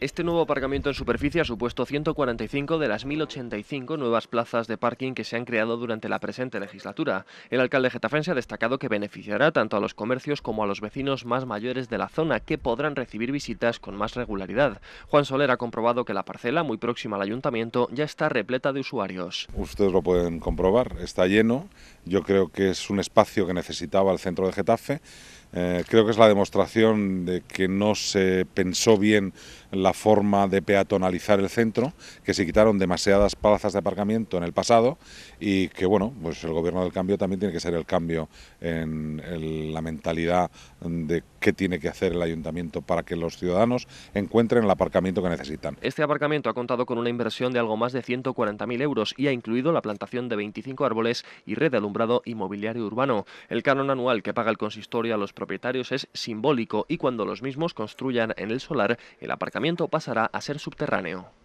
Este nuevo aparcamiento en superficie ha supuesto 145 de las 1.085 nuevas plazas de parking que se han creado durante la presente legislatura. El alcalde se ha destacado que beneficiará tanto a los comercios como a los vecinos más mayores de la zona, que podrán recibir visitas con más regularidad. Juan Soler ha comprobado que la parcela, muy próxima al ayuntamiento, ya está repleta de usuarios. Ustedes lo pueden comprobar, está lleno. Yo creo que es un espacio que necesitaba el centro de Getafe. Eh, creo que es la demostración de que no se pensó bien la la forma de peatonalizar el centro, que se quitaron demasiadas plazas de aparcamiento en el pasado y que, bueno, pues el gobierno del cambio también tiene que ser el cambio en, en la mentalidad de qué tiene que hacer el ayuntamiento para que los ciudadanos encuentren el aparcamiento que necesitan. Este aparcamiento ha contado con una inversión de algo más de 140.000 euros y ha incluido la plantación de 25 árboles y red de alumbrado inmobiliario urbano. El canon anual que paga el consistorio a los propietarios es simbólico y cuando los mismos construyan en el solar, el aparcamiento pasará a ser subterráneo.